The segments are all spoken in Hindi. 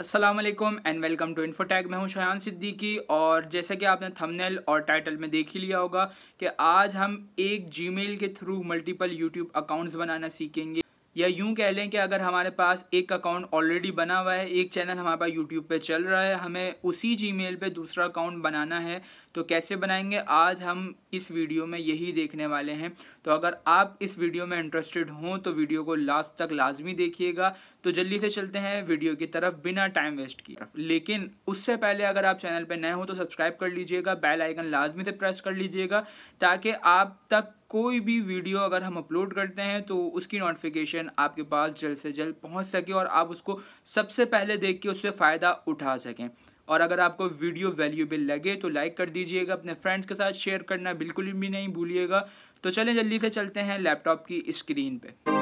अस्सलाम वालेकुम एंड वेलकम टू इन्फोटैक मैं हूं शायान सिद्दीकी और जैसे कि आपने थंबनेल और टाइटल में देख ही लिया होगा कि आज हम एक जीमेल के थ्रू मल्टीपल यूट्यूब अकाउंट्स बनाना सीखेंगे या यूं कह लें कि अगर हमारे पास एक अकाउंट ऑलरेडी बना हुआ है एक चैनल हमारे पास यूट्यूब पे चल रहा है हमें उसी मेल पे दूसरा अकाउंट बनाना है तो कैसे बनाएंगे आज हम इस वीडियो में यही देखने वाले हैं तो अगर आप इस वीडियो में इंटरेस्टेड हों तो वीडियो को लास्ट तक लाजमी देखिएगा तो जल्दी से चलते हैं वीडियो की तरफ बिना टाइम वेस्ट किए लेकिन उससे पहले अगर आप चैनल पर नए हो तो सब्सक्राइब कर लीजिएगा बेल आइकन लाजमी से प्रेस कर लीजिएगा ताकि आप तक कोई भी वीडियो अगर हम अपलोड करते हैं तो उसकी नोटिफिकेशन आपके पास जल्द से जल्द पहुंच सके और आप उसको सबसे पहले देख के उससे फ़ायदा उठा सकें और अगर आपको वीडियो वैल्यूबल लगे तो लाइक कर दीजिएगा अपने फ्रेंड्स के साथ शेयर करना बिल्कुल भी नहीं भूलिएगा तो चलें जल्दी से चलते हैं लैपटॉप की स्क्रीन पर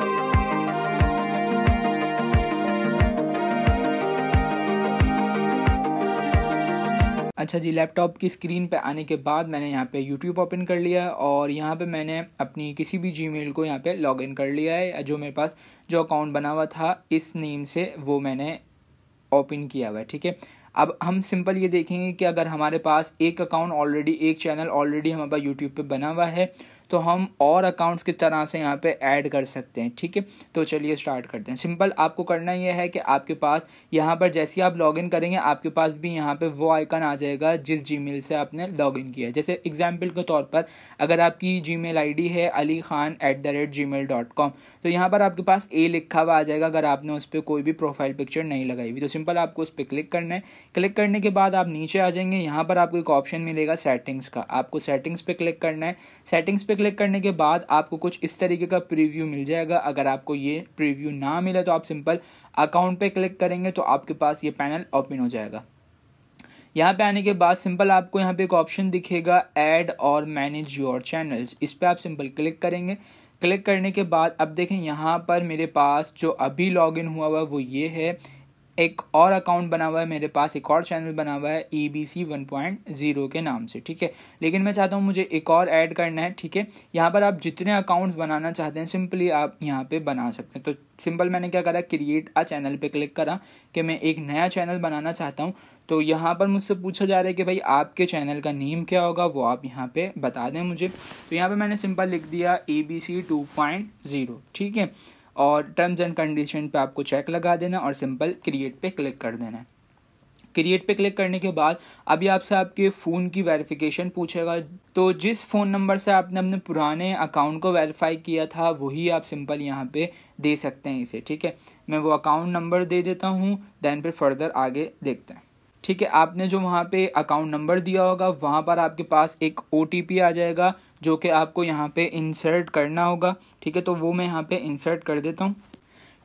अच्छा जी लैपटॉप की स्क्रीन पे आने के बाद मैंने यहाँ पे यूट्यूब ओपन कर लिया और यहाँ पे मैंने अपनी किसी भी जी को यहाँ पे लॉग इन कर लिया है जो मेरे पास जो अकाउंट बना हुआ था इस नेम से वो मैंने ओपन किया हुआ है ठीक है अब हम सिंपल ये देखेंगे कि अगर हमारे पास एक अकाउंट ऑलरेडी एक चैनल ऑलरेडी हमारे पास यूट्यूब पे बना हुआ है तो हम और अकाउंट्स किस तरह से यहाँ पे ऐड कर सकते हैं ठीक है तो चलिए स्टार्ट करते हैं सिंपल आपको करना यह है कि आपके पास यहाँ पर जैसे ही आप लॉगिन करेंगे आपके पास भी यहाँ पे वो आइकन आ जाएगा जिस जी से आपने लॉगिन किया है जैसे एग्जाम्पल के तौर पर अगर आपकी जी मेल है Ali Khan at the rate Gmail dot com तो यहाँ पर आपके पास ए लिखा हुआ आ जाएगा अगर आपने उस पर कोई भी प्रोफाइल पिक्चर नहीं लगाई हुई तो सिंपल आपको उस पर क्लिक करना है क्लिक करने के बाद आप नीचे आ जाएंगे यहाँ पर आपको एक ऑप्शन मिलेगा सेटिंग्स का आपको सेटिंग्स पे क्लिक करना है सेटिंग्स पे क्लिक करने के बाद आपको कुछ इस तरीके का प्रीव्यू मिल जाएगा अगर आपको ये प्रीव्यू ना मिले तो आप सिंपल अकाउंट पे क्लिक करेंगे तो आपके पास ये पैनल ओपन हो जाएगा यहाँ पे आने के बाद सिंपल आपको यहाँ पे एक ऑप्शन दिखेगा ऐड और मैनेज योर चैनल्स इस पर आप सिंपल क्लिक करेंगे क्लिक करने के बाद अब देखें यहाँ पर मेरे पास जो अभी लॉग हुआ हुआ वो ये है एक और अकाउंट बना हुआ है मेरे पास एक और चैनल बना हुआ है E B C one point zero के नाम से ठीक है लेकिन मैं चाहता हूँ मुझे एक और ऐड करना है ठीक है यहाँ पर आप जितने अकाउंट्स बनाना चाहते हैं सिंपली आप यहाँ पे बना सकते हैं तो सिंपल मैंने क्या करा क्रिएट आ चैनल पे क्लिक करा कि मैं एक नया चैनल बनाना चाहता हूँ तो यहाँ पर मुझसे पूछा जा रहा है कि भाई आपके चैनल का नेम क्या होगा वो आप यहाँ पे बता दें मुझे तो यहाँ पर मैंने सिंपल लिख दिया A B C two point zero ठीक है और टर्म्स एंड कंडीशन पे आपको चेक लगा देना और सिंपल क्रिएट पे क्लिक कर देना है क्रिएट पे क्लिक करने के बाद अभी आपसे आपके फ़ोन की वेरिफिकेशन पूछेगा तो जिस फ़ोन नंबर से आपने अपने पुराने अकाउंट को वेरीफाई किया था वही आप सिंपल यहाँ पे दे सकते हैं इसे ठीक है मैं वो अकाउंट नंबर दे देता हूँ देन फिर फर्दर आगे देखते हैं ठीक है आपने जो वहाँ पे अकाउंट नंबर दिया होगा वहाँ पर आपके पास एक ओ आ जाएगा जो कि आपको यहाँ पे इंसर्ट करना होगा ठीक है तो वो मैं यहाँ पे इंसर्ट कर देता हूँ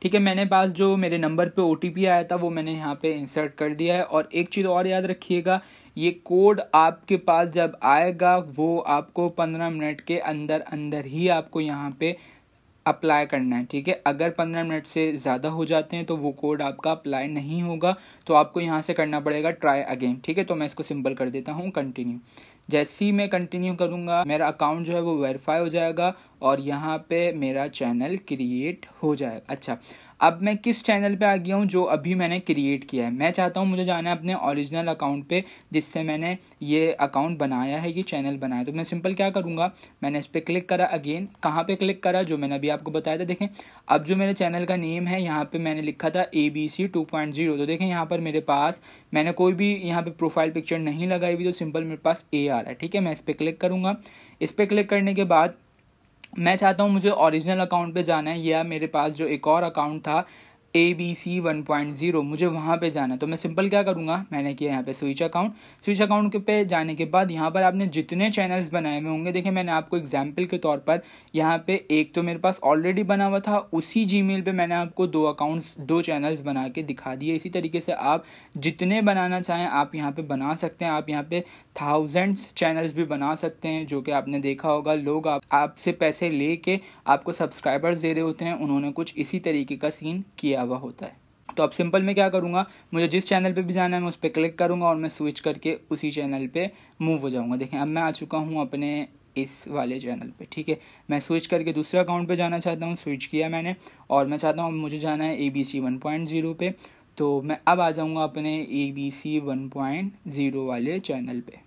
ठीक है मैंने पास जो मेरे नंबर पे ओ आया था वो मैंने यहाँ पे इंसर्ट कर दिया है और एक चीज़ और याद रखिएगा ये कोड आपके पास जब आएगा वो आपको पंद्रह मिनट के अंदर अंदर ही आपको यहाँ पर अप्लाई करना है ठीक है अगर पंद्रह मिनट से ज़्यादा हो जाते हैं तो वो कोड आपका अप्लाई नहीं होगा तो आपको यहाँ से करना पड़ेगा ट्राई अगेन ठीक है तो मैं इसको सिंपल कर देता हूँ कंटिन्यू जैसे ही मैं कंटिन्यू करूँगा मेरा अकाउंट जो है वो वेरीफाई हो जाएगा और यहाँ पे मेरा चैनल क्रिएट हो जाएगा अच्छा अब मैं किस चैनल पे आ गया हूँ जो अभी मैंने क्रिएट किया है मैं चाहता हूँ मुझे जाना है अपने ओरिजिनल अकाउंट पे जिससे मैंने ये अकाउंट बनाया है ये चैनल बनाया तो मैं सिंपल क्या करूँगा मैंने इस पर क्लिक करा अगेन कहाँ पे क्लिक करा जो मैंने अभी आपको बताया था देखें अब जो मेरे चैनल का नेम है यहाँ पर मैंने लिखा था A B C two point zero तो देखें यहाँ पर मेरे पास मैंने कोई भी यहाँ पर प्रोफाइल पिक्चर नहीं लगाई हुई तो सिंपल मेरे पास ए आ रहा है ठीक है मैं इस पर क्लिक करूँगा इस पर क्लिक करने के बाद मैं चाहता हूँ मुझे ओरिजिनल अकाउंट पे जाना है या मेरे पास जो एक और अकाउंट था A B C one point zero मुझे वहाँ पे जाना है तो मैं सिंपल क्या करूँगा मैंने किया यहाँ पे स्विच अकाउंट स्विच अकाउंट के पे जाने के बाद यहाँ पर आपने जितने चैनल्स बनाए हुए होंगे देखिए मैंने आपको एग्जाम्पल के तौर पर यहाँ पे एक तो मेरे पास ऑलरेडी बना हुआ था उसी जी मेल पर मैंने आपको दो अकाउंट्स दो चैनल्स बना के दिखा दिए इसी तरीके से आप जितने बनाना चाहें आप यहाँ पर बना सकते हैं आप यहाँ पर थाउजेंड्स चैनल्स भी बना सकते हैं जो कि आपने देखा होगा लोग आप आपसे पैसे ले आपको सब्सक्राइबर्स दे रहे होते हैं उन्होंने कुछ इसी तरीके का सीन किया दिया हुआ होता है तो अब सिंपल मैं क्या करूँगा मुझे जिस चैनल पे भी जाना है मैं उस पर क्लिक करूँगा और मैं स्विच करके उसी चैनल पे मूव हो जाऊँगा देखें अब मैं आ चुका हूँ अपने इस वाले चैनल पे ठीक है मैं स्विच करके दूसरे अकाउंट पे जाना चाहता हूँ स्विच किया मैंने और मैं चाहता हूँ मुझे जाना है A B C one point zero पर तो मैं अब आ जाऊँगा अपने A B C one point zero वाले चैनल पर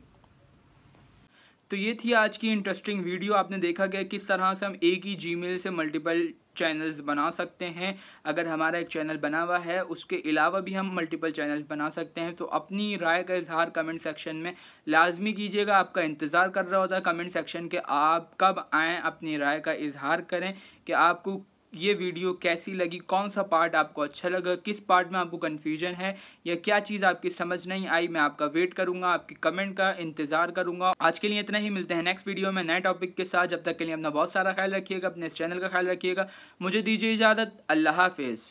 तो ये थी आज की इंटरेस्टिंग वीडियो आपने देखा गया किस तरह से हम एक ही जीमेल से मल्टीपल चैनल्स बना सकते हैं अगर हमारा एक चैनल बना हुआ है उसके अलावा भी हम मल्टीपल चैनल्स बना सकते हैं तो अपनी राय का इजहार कमेंट सेक्शन में लाजमी कीजिएगा आपका इंतज़ार कर रहा होता है कमेंट सेक्शन के आप कब आएँ अपनी राय का इजहार करें कि आपको ये वीडियो कैसी लगी कौन सा पार्ट आपको अच्छा लगा किस पार्ट में आपको कन्फ्यूजन है या क्या चीज़ आपकी समझ नहीं आई मैं आपका वेट करूँगा आपकी कमेंट का इंतजार करूँगा आज के लिए इतना ही मिलते हैं नेक्स्ट वीडियो में नए टॉपिक के साथ जब तक के लिए अपना बहुत सारा ख्याल रखिएगा अपने इस चैनल का ख्याल रखिएगा मुझे दीजिए इजाज़त अल्लाह हाफिज़